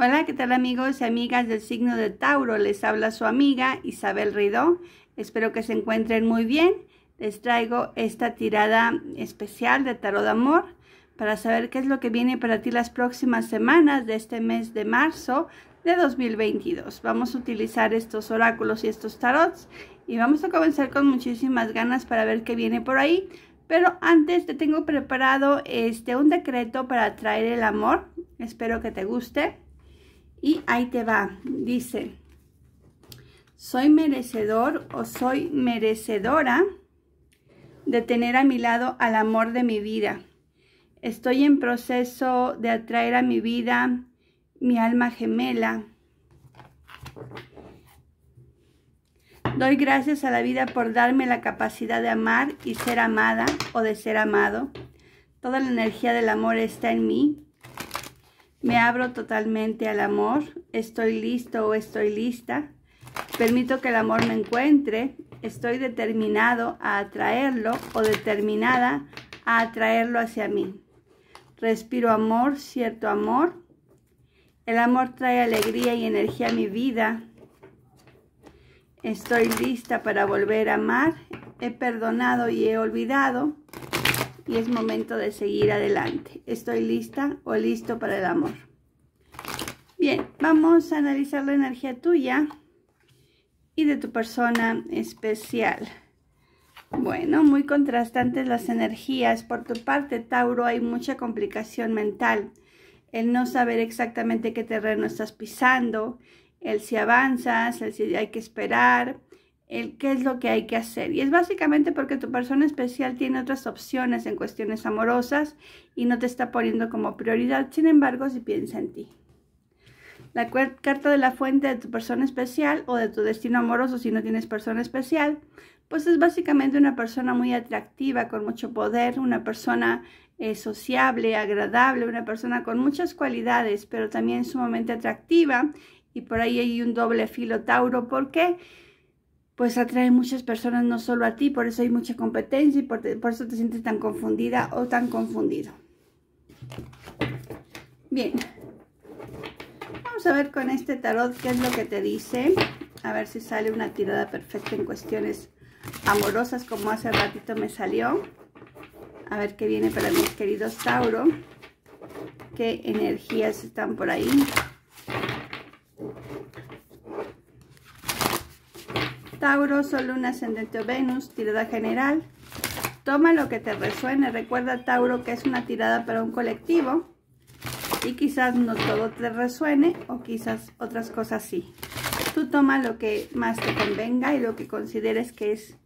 Hola, ¿qué tal amigos y amigas del signo de Tauro? Les habla su amiga Isabel ridón Espero que se encuentren muy bien. Les traigo esta tirada especial de Tarot de Amor para saber qué es lo que viene para ti las próximas semanas de este mes de marzo de 2022. Vamos a utilizar estos oráculos y estos tarots y vamos a comenzar con muchísimas ganas para ver qué viene por ahí. Pero antes te tengo preparado este un decreto para atraer el amor. Espero que te guste. Y ahí te va, dice, soy merecedor o soy merecedora de tener a mi lado al amor de mi vida. Estoy en proceso de atraer a mi vida mi alma gemela. Doy gracias a la vida por darme la capacidad de amar y ser amada o de ser amado. Toda la energía del amor está en mí. Me abro totalmente al amor. Estoy listo o estoy lista. Permito que el amor me encuentre. Estoy determinado a atraerlo o determinada a atraerlo hacia mí. Respiro amor, cierto amor. El amor trae alegría y energía a mi vida. Estoy lista para volver a amar. He perdonado y he olvidado y es momento de seguir adelante. Estoy lista o listo para el amor. Bien, vamos a analizar la energía tuya y de tu persona especial. Bueno, muy contrastantes las energías. Por tu parte, Tauro, hay mucha complicación mental. El no saber exactamente qué terreno estás pisando, el si avanzas, el si hay que esperar, el qué es lo que hay que hacer. Y es básicamente porque tu persona especial tiene otras opciones en cuestiones amorosas y no te está poniendo como prioridad. Sin embargo, si piensa en ti. La carta de la fuente de tu persona especial o de tu destino amoroso si no tienes persona especial, pues es básicamente una persona muy atractiva, con mucho poder, una persona eh, sociable, agradable, una persona con muchas cualidades, pero también sumamente atractiva. Y por ahí hay un doble filo Tauro. ¿Por qué? pues atrae muchas personas, no solo a ti, por eso hay mucha competencia y por, eso te sientes tan confundida o tan confundido. Bien, vamos a ver con este tarot qué es lo que te dice, a ver si sale una tirada perfecta en cuestiones amorosas como hace ratito me salió. A ver qué viene para mis queridos Tauro, qué energías están por ahí. Tauro, solo Luna, Ascendente o Venus, tirada general. Toma lo que te resuene. Recuerda, Tauro, que es una tirada para un colectivo. Y quizás no todo te resuene o quizás otras cosas sí. Tú toma lo que más te convenga y lo que consideres que es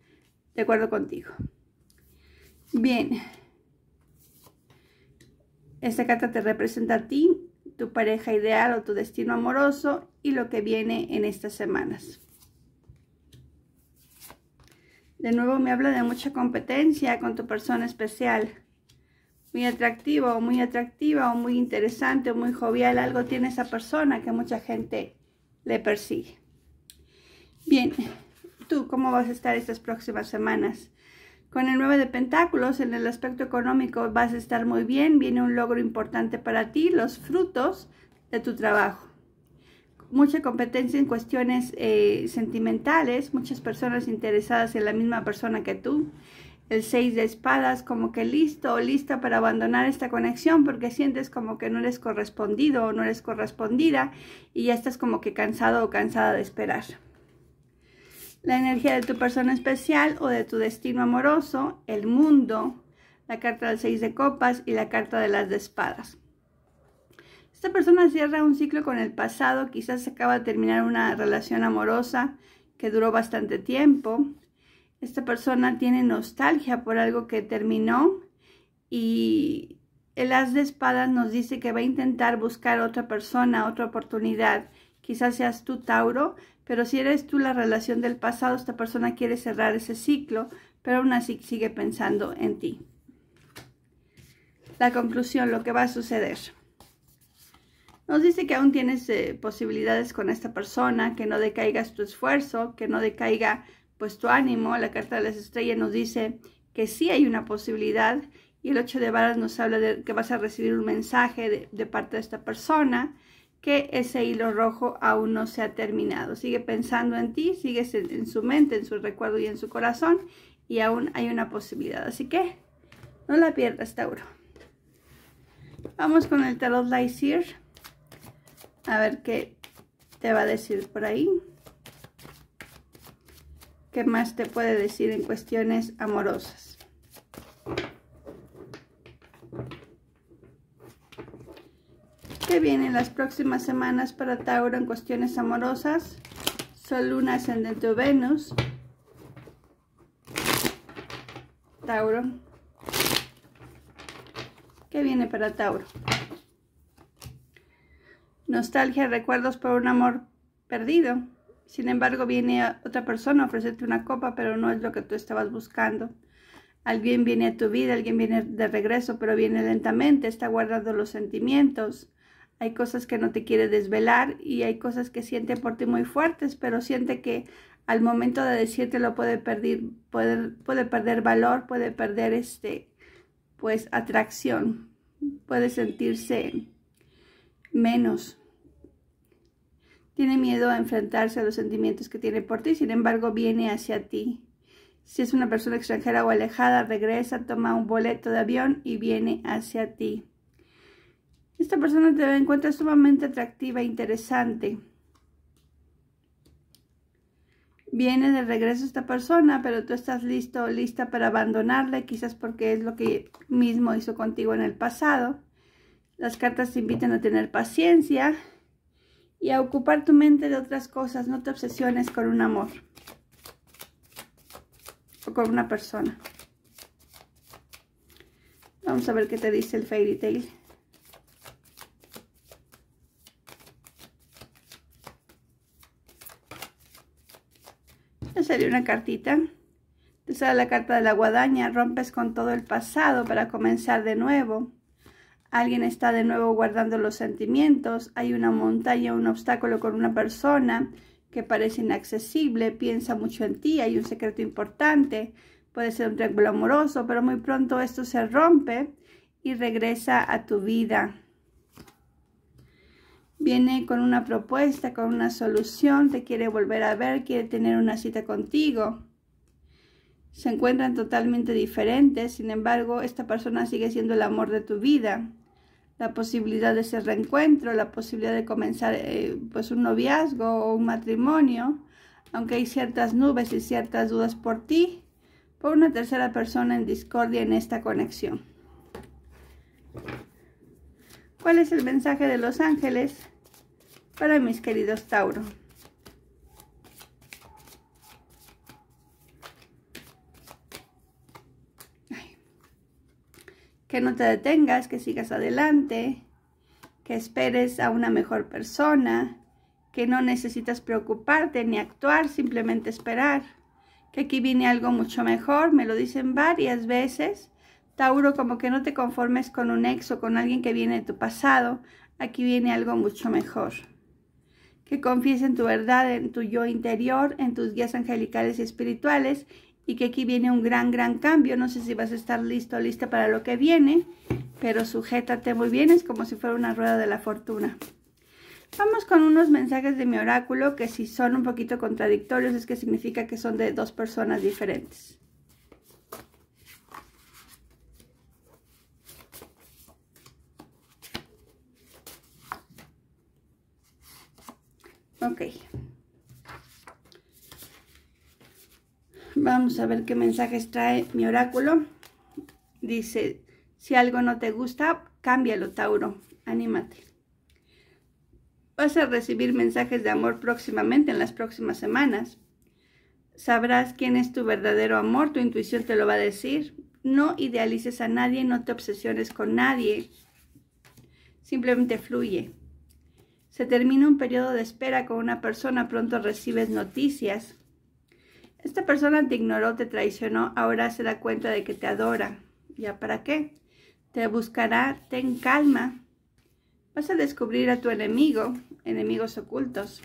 de acuerdo contigo. Bien. Esta carta te representa a ti, tu pareja ideal o tu destino amoroso y lo que viene en estas semanas. De nuevo me habla de mucha competencia con tu persona especial. Muy atractivo, o muy atractiva o muy interesante o muy jovial. Algo tiene esa persona que mucha gente le persigue. Bien, ¿tú cómo vas a estar estas próximas semanas? Con el 9 de Pentáculos, en el aspecto económico vas a estar muy bien, viene un logro importante para ti, los frutos de tu trabajo mucha competencia en cuestiones eh, sentimentales, muchas personas interesadas en la misma persona que tú. El 6 de espadas, como que listo o lista para abandonar esta conexión porque sientes como que no eres correspondido o no eres correspondida y ya estás como que cansado o cansada de esperar. La energía de tu persona especial o de tu destino amoroso, el mundo, la carta del 6 de copas y la carta de las de espadas. Esta persona cierra un ciclo con el pasado, quizás acaba de terminar una relación amorosa que duró bastante tiempo. Esta persona tiene nostalgia por algo que terminó y el as de espadas nos dice que va a intentar buscar otra persona, otra oportunidad. Quizás seas tú, Tauro, pero si eres tú la relación del pasado, esta persona quiere cerrar ese ciclo, pero aún así sigue pensando en ti. La conclusión, lo que va a suceder. Nos dice que aún tienes eh, posibilidades con esta persona, que no decaigas tu esfuerzo, que no decaiga pues tu ánimo. La carta de las estrellas nos dice que sí hay una posibilidad y el 8 de varas nos habla de que vas a recibir un mensaje de, parte de esta persona, que ese hilo rojo aún no se ha terminado. Sigue pensando en ti, sigues en, su mente, en su recuerdo y en su corazón y aún hay una posibilidad. Así que no la pierdas, Tauro. Vamos con el tarot Lightseer a ver qué te va a decir por ahí. ¿Qué más te puede decir en cuestiones amorosas? ¿Qué vienen las próximas semanas para Tauro en cuestiones amorosas? Sol, Luna, Ascendente o Venus. Tauro. ¿Qué viene para Tauro? nostalgia, recuerdos por un amor perdido. Sin embargo, viene otra persona a ofrecerte una copa, pero no es lo que tú estabas buscando. Alguien viene a tu vida, alguien viene de regreso, pero viene lentamente, está guardando los sentimientos. Hay cosas que no te quiere desvelar y hay cosas que siente por ti muy fuertes, pero siente que al momento de decirte lo puede perder, puede, puede perder valor, puede perder este, pues atracción, puede sentirse menos. Tiene miedo a enfrentarse a los sentimientos que tiene por ti, sin embargo viene hacia ti. Si es una persona extranjera o alejada, regresa, toma un boleto de avión y viene hacia ti. Esta persona te encuentra sumamente atractiva e interesante. Viene de regreso esta persona, pero tú estás listo o lista para abandonarla, quizás porque es lo que mismo hizo contigo en el pasado. Las cartas te invitan a tener paciencia, y a ocupar tu mente de otras cosas. No te obsesiones con un amor o con una persona. Vamos a ver qué te dice el Fairy Tale. Ya salió una cartita. Te sale la carta de la guadaña. Rompes con todo el pasado para comenzar de nuevo alguien está de nuevo guardando los sentimientos, hay una montaña, un obstáculo con una persona que parece inaccesible, piensa mucho en ti, hay un secreto importante, puede ser un triángulo amoroso, pero muy pronto esto se rompe y regresa a tu vida. Viene con una propuesta, con una solución, te quiere volver a ver, quiere tener una cita contigo se encuentran totalmente diferentes, sin embargo, esta persona sigue siendo el amor de tu vida la posibilidad de ese reencuentro, la posibilidad de comenzar eh, pues un noviazgo o un matrimonio, aunque hay ciertas nubes y ciertas dudas por ti, por una tercera persona en discordia en esta conexión. ¿Cuál es el mensaje de los ángeles para mis queridos Tauro? que no te detengas, que sigas adelante, que esperes a una mejor persona, que no necesitas preocuparte ni actuar, simplemente esperar, que aquí viene algo mucho mejor, me lo dicen varias veces. Tauro, como que no te conformes con un ex o con alguien que viene de tu pasado, aquí viene algo mucho mejor. Que confíes en tu verdad, en tu yo interior, en tus guías angelicales y espirituales y que aquí viene un gran, gran cambio. No sé si vas a estar listo, o lista para lo que viene, pero sujétate muy bien, es como si fuera una rueda de la fortuna. Vamos con unos mensajes de mi oráculo que si son un poquito contradictorios es que significa que son de dos personas diferentes. Ok. Vamos a ver qué mensajes trae mi oráculo. Dice, si algo no te gusta, cámbialo, Tauro. Anímate. Vas a recibir mensajes de amor próximamente, en las próximas semanas. Sabrás quién es tu verdadero amor, tu intuición te lo va a decir. No idealices a nadie, no te obsesiones con nadie. Simplemente fluye. Se termina un periodo de espera con una persona, pronto recibes noticias. Esta persona te ignoró, te traicionó, ahora se da cuenta de que te adora. ¿Ya para qué? Te buscará, ten calma. Vas a descubrir a tu enemigo, enemigos ocultos.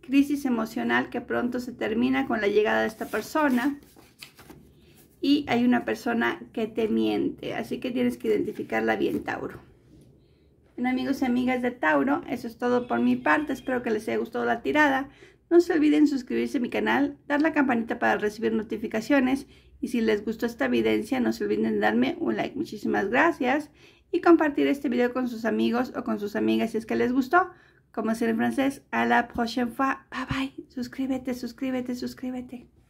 Crisis emocional que pronto se termina con la llegada de esta persona. Y hay una persona que te miente, así que tienes que identificarla bien, Tauro. Bueno, amigos y amigas de Tauro, eso es todo por mi parte. Espero que les haya gustado la tirada. No se olviden suscribirse a mi canal, dar la campanita para recibir notificaciones y si les gustó esta evidencia no se olviden de darme un like. Muchísimas gracias y compartir este video con sus amigos o con sus amigas si es que les gustó. Como decir en francés, a la prochaine fois. Bye bye. Suscríbete, suscríbete, suscríbete.